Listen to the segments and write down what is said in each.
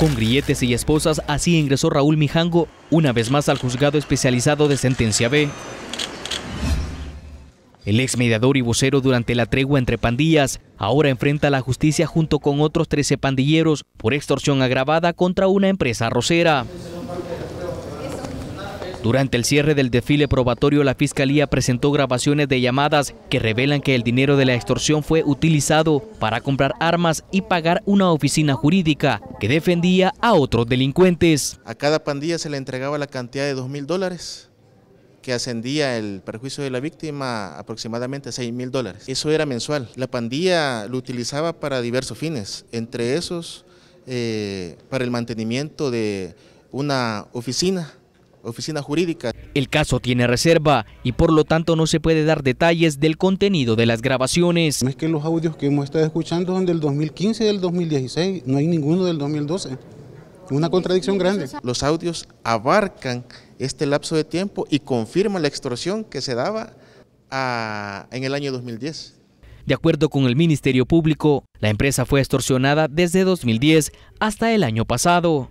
Con grilletes y esposas, así ingresó Raúl Mijango una vez más al juzgado especializado de sentencia B. El ex mediador y vocero durante la tregua entre pandillas ahora enfrenta a la justicia junto con otros 13 pandilleros por extorsión agravada contra una empresa rosera. Durante el cierre del desfile probatorio, la Fiscalía presentó grabaciones de llamadas que revelan que el dinero de la extorsión fue utilizado para comprar armas y pagar una oficina jurídica que defendía a otros delincuentes. A cada pandilla se le entregaba la cantidad de 2 mil dólares que ascendía el perjuicio de la víctima aproximadamente a 6 mil dólares. Eso era mensual. La pandilla lo utilizaba para diversos fines, entre esos eh, para el mantenimiento de una oficina oficina jurídica. El caso tiene reserva y por lo tanto no se puede dar detalles del contenido de las grabaciones. Es que los audios que hemos estado escuchando son del 2015 y del 2016, no hay ninguno del 2012. Una contradicción grande. Los audios abarcan este lapso de tiempo y confirman la extorsión que se daba ah, en el año 2010. De acuerdo con el Ministerio Público, la empresa fue extorsionada desde 2010 hasta el año pasado.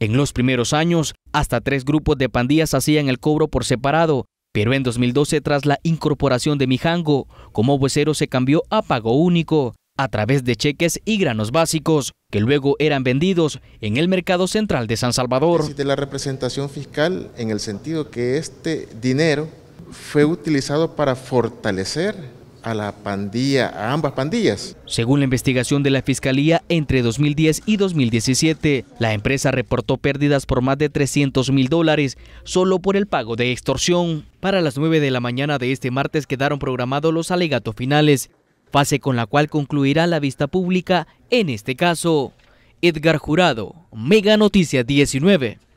En los primeros años, hasta tres grupos de pandillas hacían el cobro por separado, pero en 2012, tras la incorporación de Mijango, como vocero se cambió a pago único, a través de cheques y granos básicos, que luego eran vendidos en el mercado central de San Salvador. De la representación fiscal en el sentido que este dinero fue utilizado para fortalecer a la pandilla, a ambas pandillas. Según la investigación de la Fiscalía, entre 2010 y 2017, la empresa reportó pérdidas por más de 300 mil dólares solo por el pago de extorsión. Para las 9 de la mañana de este martes quedaron programados los alegatos finales, fase con la cual concluirá la vista pública en este caso. Edgar Jurado, Mega Noticias 19.